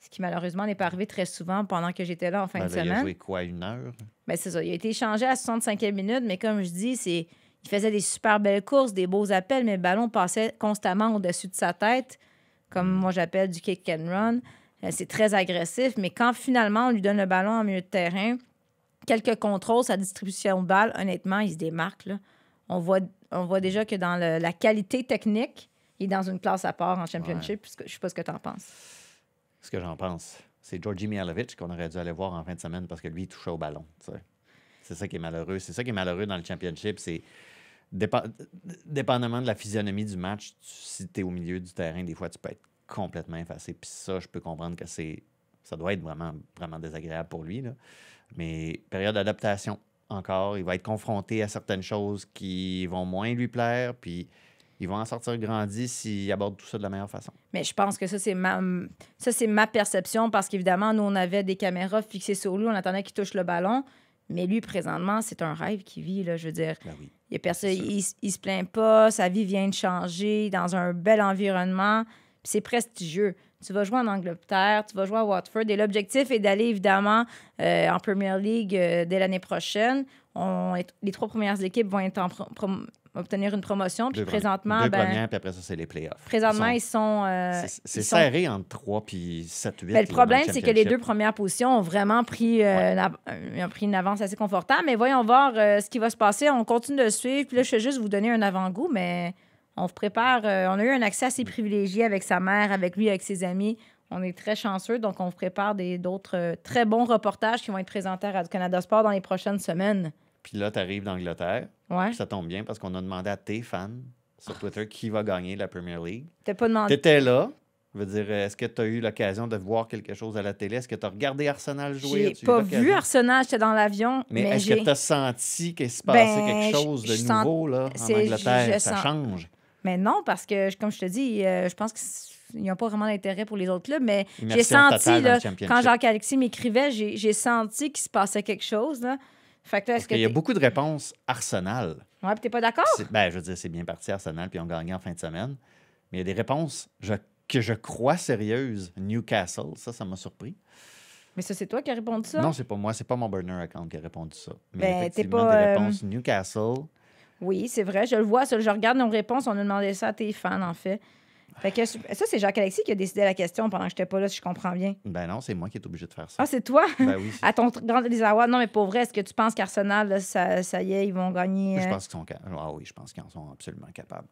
ce qui malheureusement n'est pas arrivé très souvent pendant que j'étais là en fin ben de semaine. Il a joué quoi, une heure? Ben, c'est ça. Il a été échangé à 65e minute, mais comme je dis, c'est. Il faisait des super belles courses, des beaux appels, mais le ballon passait constamment au-dessus de sa tête, comme hmm. moi j'appelle du kick and run. Euh, c'est très agressif, mais quand finalement on lui donne le ballon en milieu de terrain, quelques contrôles, sa distribution de balles, honnêtement, il se démarque. Là on voit, on voit déjà que dans la qualité technique, il est dans une classe à part en championship. Je ne sais pas ce que tu en penses. Ce que j'en pense, c'est Georgi Mihalovic qu'on aurait dû aller voir en fin de semaine parce que lui, il touchait au ballon. C'est ça qui est malheureux. C'est ça qui est malheureux dans le championship. C'est dépendamment de la physionomie du match, si tu es au milieu du terrain, des fois, tu peux être complètement effacé. Puis ça, je peux comprendre que c'est ça doit être vraiment, vraiment désagréable pour lui. Mais période d'adaptation, encore. Il va être confronté à certaines choses qui vont moins lui plaire, puis il va en sortir grandi s'il aborde tout ça de la meilleure façon. Mais je pense que ça, c'est ma, c'est ma perception, parce qu'évidemment, nous, on avait des caméras fixées sur lui, on attendait qu'il touche le ballon. Mais lui, présentement, c'est un rêve qu'il vit, là, je veux dire. Ben il, personne, se plaint pas, sa vie vient de changer, dans un bel environnement, c'est prestigieux. Tu vas jouer en Angleterre, tu vas jouer à Watford. Et l'objectif est d'aller évidemment euh, en Premier League euh, dès l'année prochaine. On les trois premières équipes vont être obtenir une promotion. Puis présentement. Ben, premières, puis après ça, c'est les playoffs. Présentement, ils sont. Euh, c'est serré entre 3 puis 7, 8. Ben, le problème, c'est que les deux premières positions ont vraiment pris, une, avance assez confortable. Mais voyons voir ce qui va se passer. On continue de suivre. Puis là, je vais juste vous donner un avant-goût, mais on vous prépare. Euh, on a eu un accès assez privilégié avec sa mère, avec lui, avec ses amis. On est très chanceux, donc on prépare d'autres euh, très bons reportages qui vont être présentés à Radio-Canada Sport dans les prochaines semaines. Puis là, tu arrives d'Angleterre. Ouais. Ça tombe bien parce qu'on a demandé à tes fans sur Twitter qui va gagner la Premier League. T'as pas demandé. T'étais là. Je veux dire, est-ce que tu as eu l'occasion de voir quelque chose à la télé? Est-ce que tu as regardé Arsenal jouer? J'ai pas vu Arsenal, j'étais dans l'avion. Mais, est-ce que tu as senti qu'il se passait ben, quelque chose de nouveau là, en Angleterre? ça change. Mais non, parce que, comme je te dis, euh, je pense qu'ils n'ont pas vraiment d'intérêt pour les autres clubs, mais j'ai senti, quand Jacques-Alexis m'écrivait, j'ai senti qu'il se passait quelque chose. Là. il y a beaucoup de réponses Arsenal. Ouais, puis n'es pas d'accord? Ben, je veux dire, c'est bien parti Arsenal, puis on gagné en fin de semaine. Mais il y a des réponses que je crois sérieuses. Newcastle, ça, ça m'a surpris. Mais ça, c'est toi qui as répondu ça? Non, c'est pas moi, c'est pas mon burner account qui a répondu ça. Mais ben, effectivement, des euh, réponses Newcastle. Oui, c'est vrai, je le vois. je regarde nos réponses. On a demandé ça à tes fans, en fait. que ça, c'est Jacques-Alexis qui a décidé la question pendant que j'étais pas là, si je comprends bien. Ben non, c'est moi qui est obligé de faire ça. Ah, c'est toi? Ben oui. (laughs) à ton grand désarroi. Non, mais pour vrai, est-ce que tu penses qu'Arsenal, ça, y est, ils vont gagner? Je hein? pense qu'ils sont Ah oui, je pense qu'ils en sont absolument capables.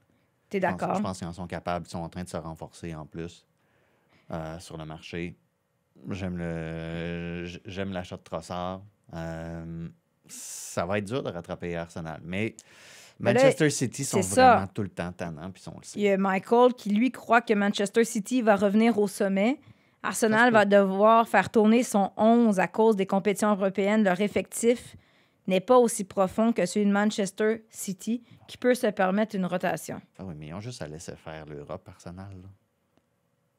T'es d'accord? Je pense, qu'ils en sont capables. Ils sont en train de se renforcer en plus euh, sur le marché. J'aime le j'aime l'achat de Trossard. Euh, ça va être dur de rattraper Arsenal. Mais Manchester City sont vraiment tout le temps tannants, puis Il y a Michael qui, lui, croit que Manchester City va revenir au sommet. Arsenal va devoir faire tourner son 11 à cause des compétitions européennes. Leur effectif n'est pas aussi profond que celui de Manchester City, qui peut se permettre une rotation. Ah oui, mais ils ont juste à laisser faire l'Europe, Arsenal.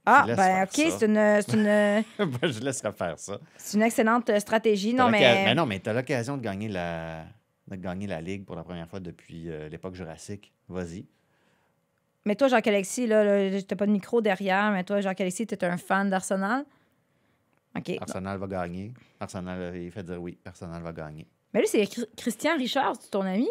Ah, ben OK, c'est une. C'est une... (laughs) Ben, je faire ça. C'est une excellente euh, stratégie. Ben non, mais... non, mais tu as l'occasion de gagner la gagner la Ligue pour la première fois depuis euh, l'époque jurassique. Vas-y. Mais toi, Jacques-Alexis, là, là t'as pas de micro derrière, mais toi, Jacques-Alexis, t'es un fan d'Arsenal. Arsenal va gagner. Arsenal, euh, il fait dire oui, Arsenal va gagner. Mais lui, c'est Christian Richard, ton ami?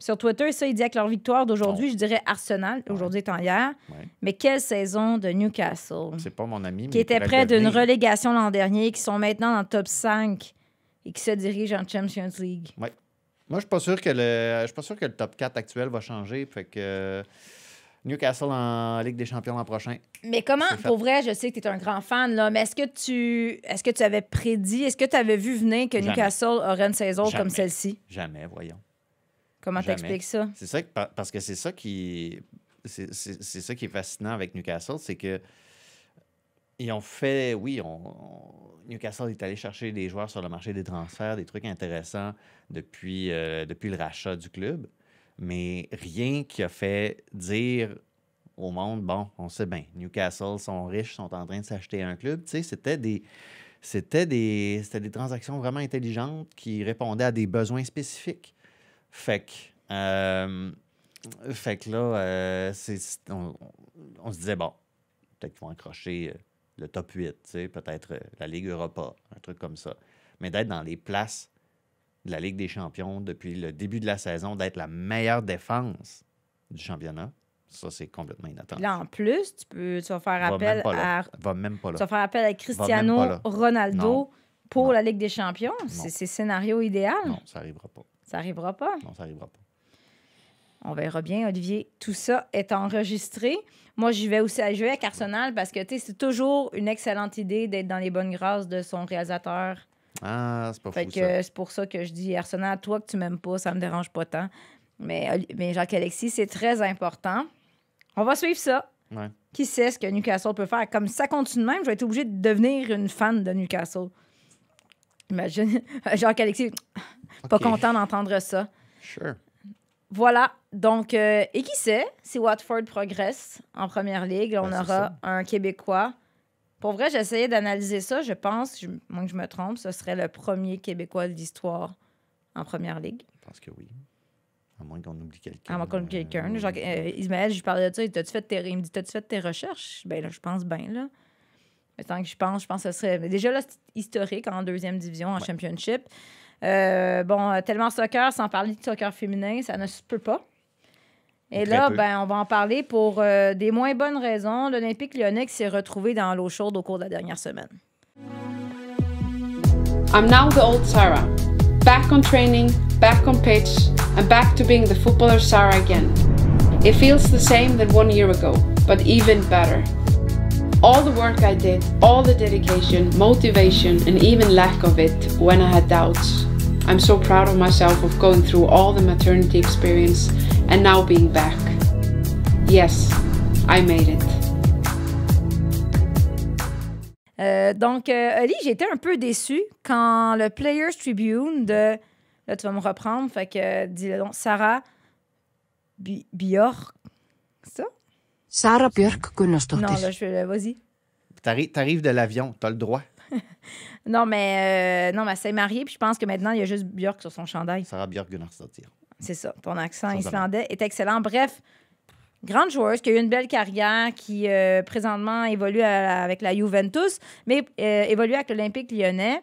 Sur Twitter, ça, il dit que leur victoire d'aujourd'hui, je dirais Arsenal, aujourd'hui étant hier. Mais quelle saison de Newcastle. C'est pas mon ami, mais Qui était près d'une relégation l'an dernier, qui sont maintenant dans le top 5 et qui se dirigent en Champions League. Oui. Moi, je suis pas sûr que le. Je suis pas sûr que le top 4 actuel va changer. Fait que. Euh, Newcastle en Ligue des Champions l'an prochain. Mais comment, pour vrai, je sais que tu es un grand fan, là, mais est-ce que tu est-ce que tu avais prédit, est-ce que tu avais vu venir que Newcastle aurait une saison comme celle-ci? Jamais, voyons. Comment t'expliques ça? C'est ça parce que c'est ça qui c'est ça qui est fascinant avec Newcastle, c'est que ils ont fait, oui, on, Newcastle est allé chercher des joueurs sur le marché des transferts, des trucs intéressants depuis, euh, depuis le rachat du club, mais rien qui a fait dire au monde, bon, on sait bien, Newcastle sont riches, sont en train de s'acheter un club. Tu sais, c'était des, c'était des, des transactions vraiment intelligentes qui répondaient à des besoins spécifiques. Fait que. Euh, fait que là, euh, on, se disait, bon, peut-être qu'ils vont accrocher euh, le top 8, peut-être la Ligue Europa, un truc comme ça. Mais d'être dans les places de la Ligue des champions depuis le début de la saison, d'être la meilleure défense du championnat, ça, c'est complètement inattendu. Là, en plus, tu, peux, vas faire appel à... faire appel à Cristiano Ronaldo pour la Ligue des champions. C'est scénario idéal. Non, ça n'arrivera pas. Ça n'arrivera pas. Non, ça pas. On verra bien, Olivier. Tout ça est enregistré. Moi, j'y vais aussi à jouer avec Arsenal parce que c'est toujours une excellente idée d'être dans les bonnes grâces de son réalisateur. Ah, c'est pas que C'est pour ça que je dis Arsenal, toi que tu m'aimes pas, ça me dérange pas tant. Mais, mais Jacques-Alexis, c'est très important. On va suivre ça. Qui sait ce que Newcastle peut faire? Comme ça continue même, je vais être obligée de devenir une fan de Newcastle. Imagine, (laughs) genre alexis pas content d'entendre ça. Sure. Voilà. Donc, euh, et qui sait si Watford progresse en première ligue, on aura un Québécois. Pour vrai, j'essayais d'analyser ça. Je pense, je, moins que je me trompe, ce serait le premier Québécois de l'histoire en première ligue. Je pense que oui. À moins qu'on oublie quelqu'un. À moins qu'on oublie quelqu'un. Euh, genre euh, Ismaël, je lui parlais de ça. Il me dit tu fait tes recherches Ben là, je pense bien, là que je pense, je pense que ce serait déjà là, historique en deuxième division, en championship. Euh, bon, euh, tellement soccer, sans parler de soccer féminin, ça ne se peut pas. Et là, ben, on va en parler pour euh, des moins bonnes raisons. L'Olympique lyonnais s'est retrouvé dans l'eau chaude au cours de la dernière semaine. I'm now the old Sarah. Back on training, back on pitch, and back to being the Sarah again. It feels the same than one year ago, but even all the work I did, all the dedication, motivation, and even lack of it when I had doubts. I'm so proud of myself of going through all the maternity experience and now being back. Yes, I made it. Euh, donc, euh, Oli, j'étais un peu déçue quand le Players Tribune de. Là, tu vas me reprendre, fait que euh, dis-le donc, Sarah Bi Bjork Sarah Björk Gunnarsdottir. Non, je Vas-y. T'arrives de l'avion, t'as le droit. (laughs) non, mais, euh, non, elle s'est puis je pense que maintenant, il y a juste Björk sur son chandail. Sarah Björk Gunnarsdottir. C'est ça. Ton accent islandais est excellent. Bref, grande joueuse qui a eu une belle carrière, qui euh, présentement évolue avec la Juventus, mais euh, évolue avec l'Olympique lyonnais.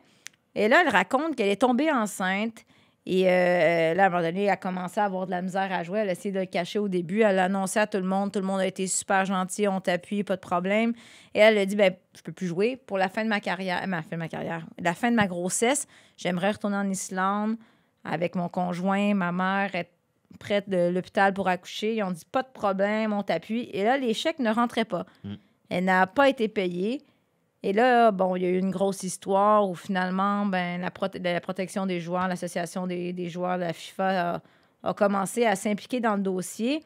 Et là, elle raconte qu'elle est tombée enceinte et euh, euh, là, à un moment donné, elle a commencé à avoir de la misère à jouer. Elle a essayé de le cacher au début. Elle l'a annoncé à tout le monde. Tout le monde a été super gentil. On t'appuie, pas de problème. Et elle a dit ben, Je peux plus jouer. Pour la fin de ma carrière, ma fin de ma carrière, la fin de ma grossesse, j'aimerais retourner en Islande avec mon conjoint, ma mère, être prête de l'hôpital pour accoucher. Ils ont dit Pas de problème, on t'appuie. Et là, l'échec ne rentrait pas. Mm. Elle n'a pas été payée. Et là, bon, il y a eu une grosse histoire où finalement, ben, la, la protection des joueurs, l'association des, joueurs de la FIFA a, commencé à s'impliquer dans le dossier.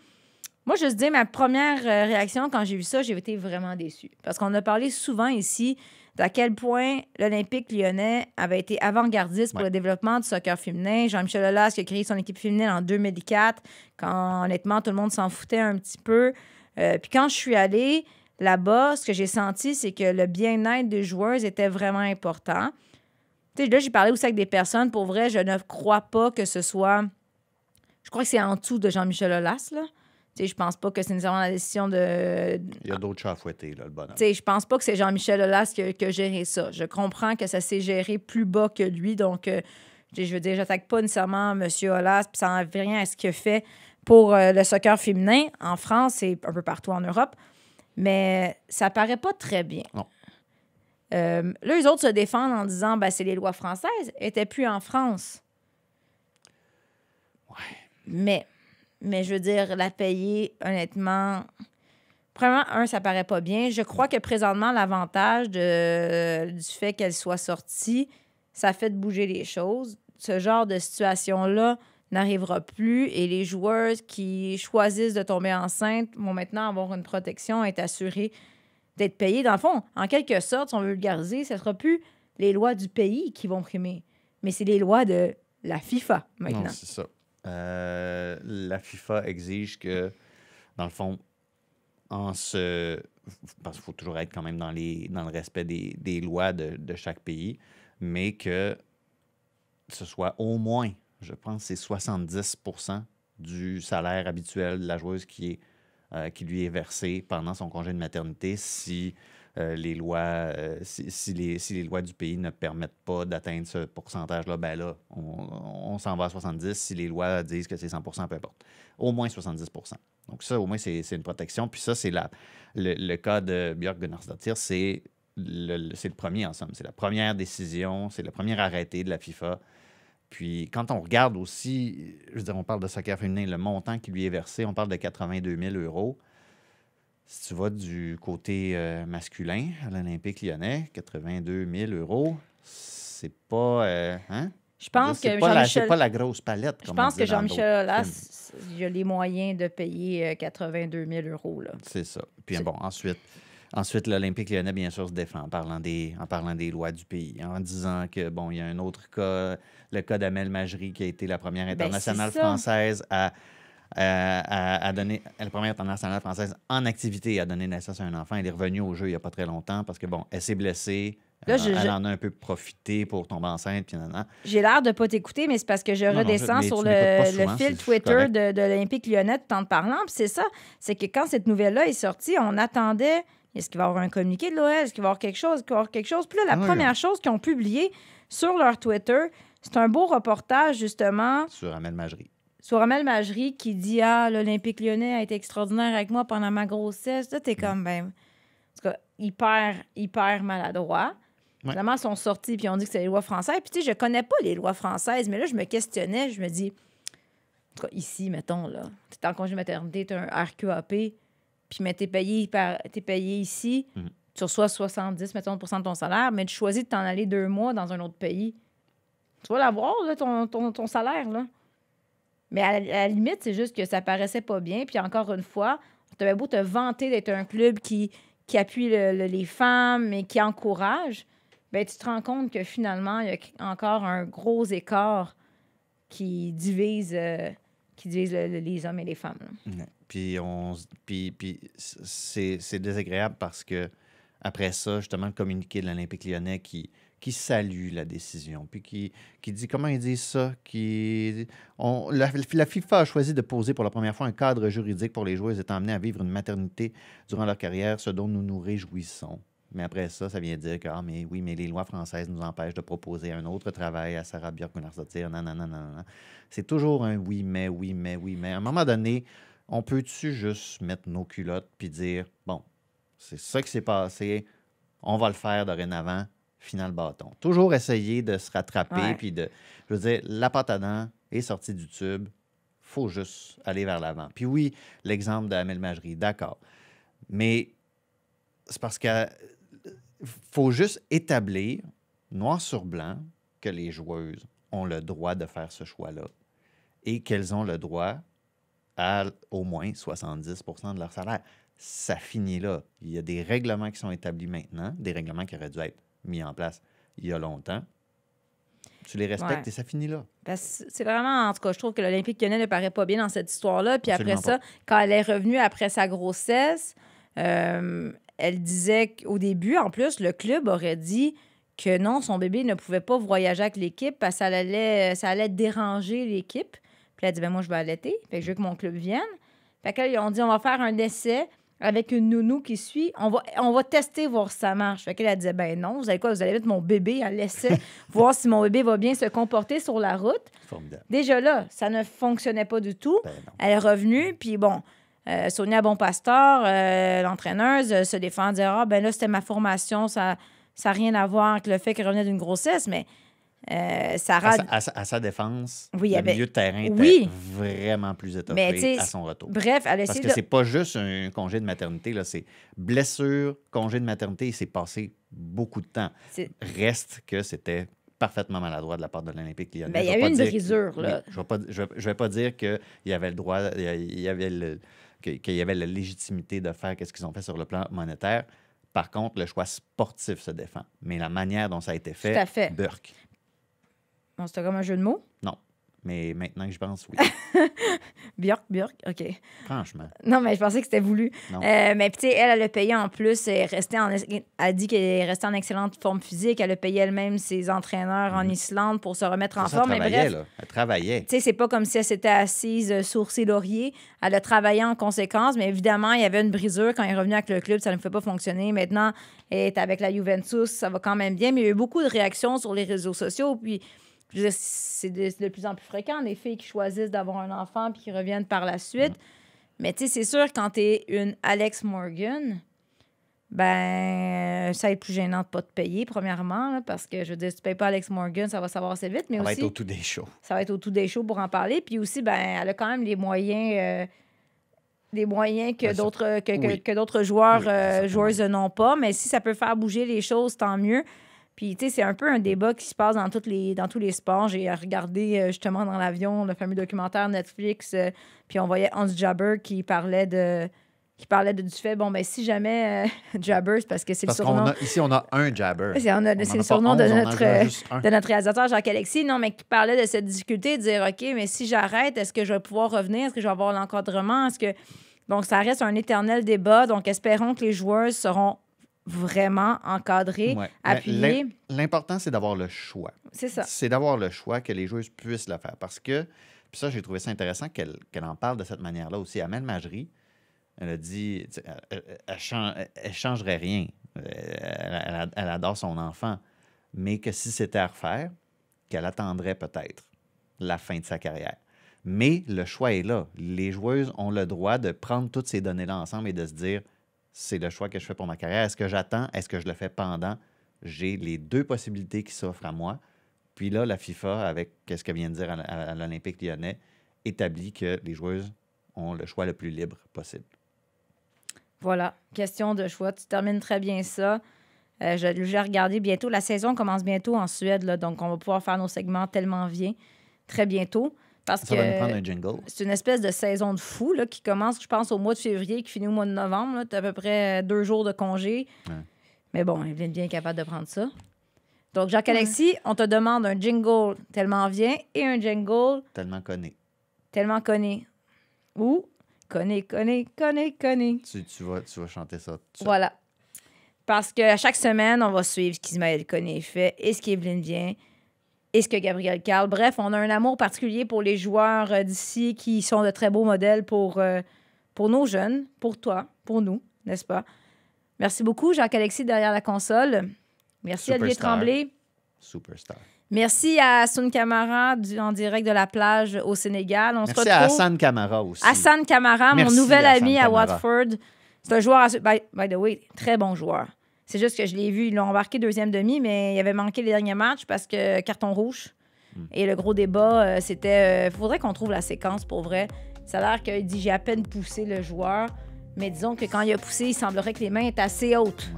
Moi, je dis, ma première euh, réaction quand j'ai vu ça, j'ai été vraiment déçue. Parce qu'on a parlé souvent ici d'à quel point l'Olympique lyonnais avait été avant-gardiste pour le développement du soccer féminin. Jean-Michel Aulas qui a créé son équipe féminine en 2004, quand honnêtement, tout le monde s'en foutait un petit peu. Euh, puis quand je suis allée, Là-bas, ce que j'ai senti, c'est que le bien-être des joueurs était vraiment important. là, j'ai parlé aussi avec des personnes. Pour vrai, je ne crois pas que ce soit. Je crois que c'est en dessous de Jean-Michel Hollas. là. ne je pense pas que c'est nécessairement la décision de. Il y a d'autres chats à fouetter, là, le bonhomme. Je je pense pas que c'est Jean-Michel Hollas qui, a géré ça. Je comprends que ça s'est géré plus bas que lui. Donc, euh, je veux dire, j'attaque pas nécessairement M. Hollas, puis ça rien à ce qu'il fait pour euh, le soccer féminin en France et un peu partout en Europe. Mais ça paraît pas très bien. Euh, là, les autres se défendent en disant bah c'est les lois françaises, n'étaient plus en France. Mais, mais je veux dire, la payer, honnêtement, premièrement, un, ça paraît pas bien. Je crois que présentement, l'avantage du fait qu'elle soit sortie, ça fait bouger les choses. Ce genre de situation-là, n'arrivera plus et les joueurs qui choisissent de tomber enceinte vont maintenant avoir une protection, être assurés d'être payés. Dans le fond, en quelque sorte, si on veut garder ce ne sera plus les lois du pays qui vont primer, mais c'est les lois de la FIFA maintenant. c'est ça. Euh, la FIFA exige que, dans le fond, en se. Parce qu'il faut toujours être quand même dans, les, dans le respect des, lois de, de, chaque pays, mais que ce soit au moins je pense que c'est 70 du salaire habituel de la joueuse euh, qui, lui est versé pendant son congé de maternité si, euh, les, lois, euh, si, les, si, les, lois du pays ne permettent pas d'atteindre ce pourcentage-là. Ben là, on, s'en va à 70 si les lois disent que c'est 100 peu importe. Au moins 70 Donc ça, au moins, c'est une protection. Puis ça, c'est le, le cas de Björk Gunnarsdottir, c'est le, le premier en somme. C'est la première décision, c'est le premier arrêté de la FIFA puis quand on regarde aussi, je veux dire, on parle de soccer féminin, le montant qui lui est versé, on parle de 82 000 euros. Si tu vas du côté euh, masculin à l'Olympique lyonnais, 82 000 euros, c'est pas. Euh, hein? Je pense que Jean-Michel. pas la grosse palette. Je pense que Jean-Michel là, il a les moyens de payer 82 euh, 000 euros. C'est ça. Puis bon, ensuite, Ensuite, l'Olympique lyonnais, bien sûr, se défend en parlant des, en parlant des lois du pays, en disant que, bon, il y a un autre cas, le cas d'Amel Majri, qui a été la première ben, internationale française à, à, donner, la première internationale française en activité à donner naissance à un enfant. Elle est revenue au jeu il n'y a pas très longtemps parce que, bon, elle s'est blessée. Euh, elle en a un peu profité pour tomber enceinte. Puis J'ai l'air de ne pas t'écouter, mais c'est parce que je redescends sur le, fil Twitter de, l'Olympique lyonnais tout en te parlant. c'est ça, c'est que quand cette nouvelle-là est sortie, on attendait est-ce qu'il va y avoir un communiqué de l'OL? Est-ce qu'il va y avoir quelque chose? est va avoir quelque chose? Puis là, la ah, première chose qu'ils ont publiée sur leur Twitter, c'est un beau reportage, justement. Sur Amel Magerie. Sur Amel Magerie qui dit Ah, l'Olympique lyonnais a été extraordinaire avec moi pendant ma grossesse. Là, t'es mm. comme, ben. En tout cas, hyper, hyper maladroit. Finalement, ils sont sortis puis ils ont dit que c'est les lois françaises. Puis, tu sais, je connais pas les lois françaises, mais là, je me questionnais. Je me dis, en tout cas, ici, mettons, là, t'es en congé maternité, t'es un RQAP puis mais tu payé, par, payé ici, mhm. tu reçois 70, mettons, de ton salaire, mais tu choisis de t'en aller deux mois dans un autre pays. Tu vas l'avoir, ton, salaire, là. Mais à, la limite, c'est juste que ça paraissait pas bien. Puis encore une fois, tu beau te vanter d'être un club qui, qui appuie les femmes et qui encourage, ben tu te rends compte que finalement, il y a encore un gros écart qui divise euh, qui disent les hommes et les femmes. Puis, on, puis, puis c'est désagréable parce que après ça, justement, le communiqué de l'Olympique lyonnais qui, qui salue la décision, puis qui, qui dit comment ils disent ça, qui on, la, la, FIFA a choisi de poser pour la première fois un cadre juridique pour les joueurs étant amenés à vivre une maternité durant leur carrière, ce dont nous nous réjouissons. Mais après ça, ça vient dire que, ah, mais oui, mais les lois françaises nous empêchent de proposer un autre travail à Sarah Björk Non, non, non, non, non. C'est toujours un oui, mais, oui, mais, oui, mais. À un moment donné, on peut-tu juste mettre nos culottes puis dire, bon, c'est ça qui s'est passé, on va le faire dorénavant, final bâton. Toujours essayer de se rattraper puis de. Je veux dire, la pâte à dents est sortie du tube, faut juste aller vers l'avant. Puis oui, l'exemple de la d'accord. Mais c'est parce que faut juste établir, noir sur blanc, que les joueuses ont le droit de faire ce choix-là et qu'elles ont le droit à au moins 70 de leur salaire. Ça finit là. Il y a des règlements qui sont établis maintenant, des règlements qui auraient dû être mis en place il y a longtemps. Tu les respectes et ça finit là. Ben, c'est vraiment, en tout cas, je trouve que l'Olympique lyonnais ne paraît pas bien dans cette histoire-là. Puis après ça, quand elle est revenue après sa grossesse, euh, elle disait qu'au début, en plus, le club aurait dit que non, son bébé ne pouvait pas voyager avec l'équipe parce que ça allait, ça allait déranger l'équipe. Puis elle a dit, ben moi, je vais allaiter. Fait que je veux que mon club vienne. Fait que là, dit, on va faire un essai avec une nounou qui suit. On va, on va tester, voir si ça marche. Fait qu'elle, a dit ben non, vous allez quoi? Vous allez mettre mon bébé à l'essai, (laughs) voir si mon bébé va bien se comporter sur la route. Déjà là, ça ne fonctionnait pas du tout. Ben elle est revenue, puis bon... Euh, Sonia Bonpastor, euh, l'entraîneuse, euh, se défend en disant Ah, ben là, c'était ma formation, ça n'a rien à voir avec le fait qu'elle revenait d'une grossesse, mais. ça Sarah... à, sa, défense, le milieu de terrain était vraiment plus étoffé à son retour. Bref, elle a Parce que c'est pas juste un congé de maternité, là, c'est blessure, congé de maternité, il s'est passé beaucoup de temps. Reste que c'était parfaitement maladroit de la part de l'Olympique lyonnais. Ben, il y a eu une brisure. Là. Je ne vais, pas... vais, pas dire qu'il y avait le droit, il y avait le qu'il y avait la légitimité de faire ce qu'ils ont fait sur le plan monétaire. Par contre, le choix sportif se défend. Mais la manière dont ça a été fait, Burke. Bon, c'était comme un jeu de mots mais maintenant que je pense, oui. (laughs) Björk, Björk, OK. Franchement. Non, mais je pensais que c'était voulu. Euh, mais tu sais, elle, elle a payé en plus, elle, restait en, a dit qu'elle est restée en excellente forme physique, elle a payé elle-même ses entraîneurs en mhm. Islande pour se remettre en forme. Elle travaillait, là. Elle travaillait. Tu sais, c'est pas comme si elle s'était assise euh, sur ses lauriers. Elle a travaillé en conséquence, mais évidemment, il y avait une brisure quand elle est revenue avec le club, ça ne fait pas fonctionner. Maintenant, elle est avec la Juventus, ça va quand même bien, mais il y a eu beaucoup de réactions sur les réseaux sociaux, puis c'est de, plus en plus fréquent, les filles qui choisissent d'avoir un enfant puis qui reviennent par la suite. Mais tu sais, c'est sûr, quand tu es une Alex Morgan, ben, ça va être plus gênant de pas te payer, premièrement, parce que je veux dire, si tu payes pas Alex Morgan, ça va savoir assez vite. Mais ça va être au tout des shows. Ça va être au tout des shows pour en parler. Puis aussi, ben, elle a quand même les moyens. Euh, moyens que d'autres que, que, joueurs euh, joueuses n'ont pas. Mais si ça peut faire bouger les choses, tant mieux. Puis, tu sais, c'est un peu un débat qui se passe dans, les, dans tous les sports. J'ai regardé euh, justement dans l'avion le fameux documentaire Netflix, euh, puis on voyait Hans Jabber qui parlait de qui parlait de, du fait, bon, ben si jamais euh, (laughs) Jabber, parce que c'est le surnom. ici, on a un Jabber. C'est, le surnom de, notre, de notre réalisateur Jacques Alexis, non, mais qui parlait de cette difficulté de dire, OK, mais si j'arrête, est-ce que je vais pouvoir revenir? Est-ce que je vais avoir l'encadrement? Est-ce que. Donc, ça reste un éternel débat. Donc, espérons que les joueurs seront vraiment encadré, appuyé. L'important, c'est d'avoir le choix. C'est ça. C'est d'avoir le choix que les joueuses puissent le faire. Parce que, puis ça, j'ai trouvé ça intéressant qu'elle en parle de cette manière-là aussi. Amel Majerie, elle a dit, elle, ne changerait rien. Euh, elle, elle, adore son enfant. Mais que si c'était à refaire, qu'elle attendrait peut-être la fin de sa carrière. Mais le choix est là. Les joueuses ont le droit de prendre toutes ces données-là ensemble et de se dire, c'est le choix que je fais pour ma carrière. Est-ce que j'attends? Est-ce que je le fais pendant? J'ai les deux possibilités qui s'offrent à moi. Puis là, la FIFA, avec ce que vient de dire à l'Olympique lyonnais, établit que les joueuses ont le choix le plus libre possible. Voilà, question de choix. Tu termines très bien ça. Euh, je l'ai regardé bientôt. La saison commence bientôt en Suède, donc on va pouvoir faire nos segments tellement bien, très bientôt. Parce ça que, prendre un jingle. C'est une espèce de saison de fou qui commence, je pense, au mois de février, qui finit au mois de novembre. Tu as à peu près euh, deux jours de congé. Mais bon, Evelyne vient bien capable de prendre ça. Donc, Jacques-Alexis, on te demande un jingle tellement vient et un jingle. Tellement connu. Tellement connu. Ou connu, connu, connu, connu. Tu, vas, tu vas chanter ça. voilà. Parce qu'à chaque semaine, on va suivre ce qu'Ismaël connaît fait et ce qu'Evelyne vient est ce que Gabriel Carl. Bref, on a un amour particulier pour les joueurs euh, d'ici qui sont de très beaux modèles pour, euh, pour nos jeunes, pour toi, pour nous, n'est-ce pas? Merci beaucoup, Jacques-Alexis derrière la console. Merci, à Olivier Tremblay. Superstar. Merci à Sun Camara en direct de la plage au Sénégal. On Merci à Hassan Kamara aussi. Hassan Camara, mon nouvel ami à Watford. C'est un joueur, by the way, très bon joueur. C'est juste que je l'ai vu, ils l'ont embarqué deuxième demi, mais il avait manqué les derniers matchs parce que carton rouge. Hmm. Et le gros débat, euh, c'était. Il euh, faudrait qu'on trouve la séquence pour vrai. Ça a l'air qu'il dit j'ai à peine poussé le joueur, mais disons que quand il a poussé, il semblerait que les mains étaient assez hautes.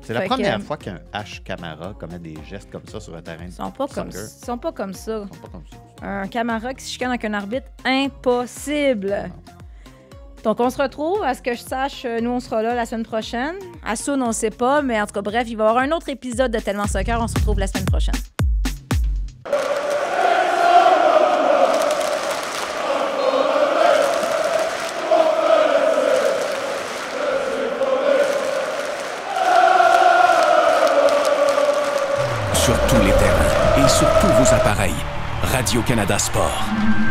C'est la première euh, fois qu'un H Camara commet des gestes comme ça sur un terrain Ils sont pas Comme, sont pas comme ça. sont pas comme ça. Un Camara qui se chicane avec un arbitre, impossible. Donc, on se retrouve. À ce que je sache, euh, nous, on sera là la semaine prochaine. À Soon, on ne sait pas, mais en tout cas, bref, il va y avoir un autre épisode de Tellement Soccer. On se retrouve la semaine prochaine. Sur tous les terrains et sur tous vos appareils, Radio-Canada Sport.